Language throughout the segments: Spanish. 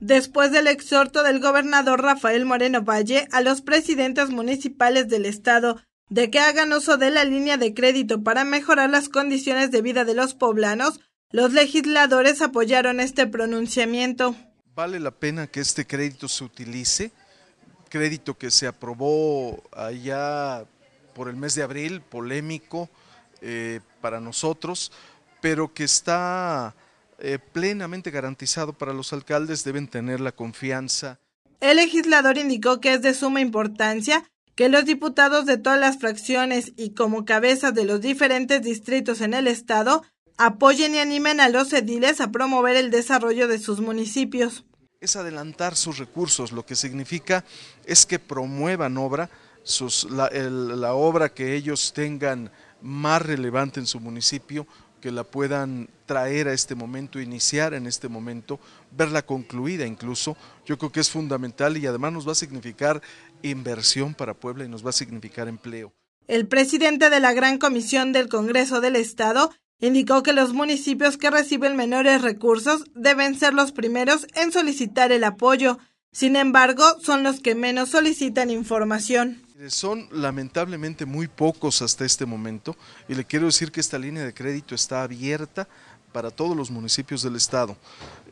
después del exhorto del gobernador Rafael Moreno Valle a los presidentes municipales del estado de que hagan uso de la línea de crédito para mejorar las condiciones de vida de los poblanos, los legisladores apoyaron este pronunciamiento. Vale la pena que este crédito se utilice, crédito que se aprobó allá por el mes de abril, polémico eh, para nosotros, pero que está eh, plenamente garantizado para los alcaldes, deben tener la confianza. El legislador indicó que es de suma importancia que los diputados de todas las fracciones y como cabezas de los diferentes distritos en el Estado apoyen y animen a los ediles a promover el desarrollo de sus municipios. Es adelantar sus recursos, lo que significa es que promuevan obra, la obra que ellos tengan más relevante en su municipio, que la puedan traer a este momento, iniciar en este momento, verla concluida incluso, yo creo que es fundamental y además nos va a significar inversión para Puebla y nos va a significar empleo. El presidente de la Gran Comisión del Congreso del Estado indicó que los municipios que reciben menores recursos deben ser los primeros en solicitar el apoyo. Sin embargo, son los que menos solicitan información. Son lamentablemente muy pocos hasta este momento y le quiero decir que esta línea de crédito está abierta para todos los municipios del estado.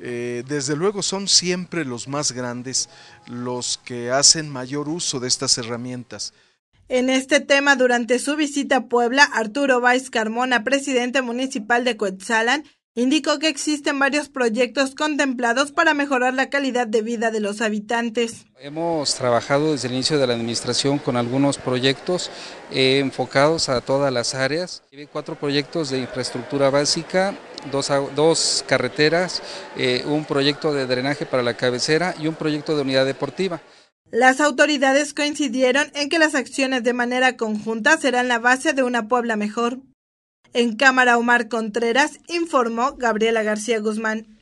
Eh, desde luego son siempre los más grandes los que hacen mayor uso de estas herramientas. En este tema, durante su visita a Puebla, Arturo Valls Carmona, presidente municipal de Coetzalan, Indicó que existen varios proyectos contemplados para mejorar la calidad de vida de los habitantes. Hemos trabajado desde el inicio de la administración con algunos proyectos eh, enfocados a todas las áreas. Hay cuatro proyectos de infraestructura básica, dos, carreteras, eh, un proyecto de drenaje para la cabecera y un proyecto de unidad deportiva. Las autoridades coincidieron en que las acciones de manera conjunta serán la base de una Puebla mejor. En cámara, Omar Contreras informó Gabriela García Guzmán.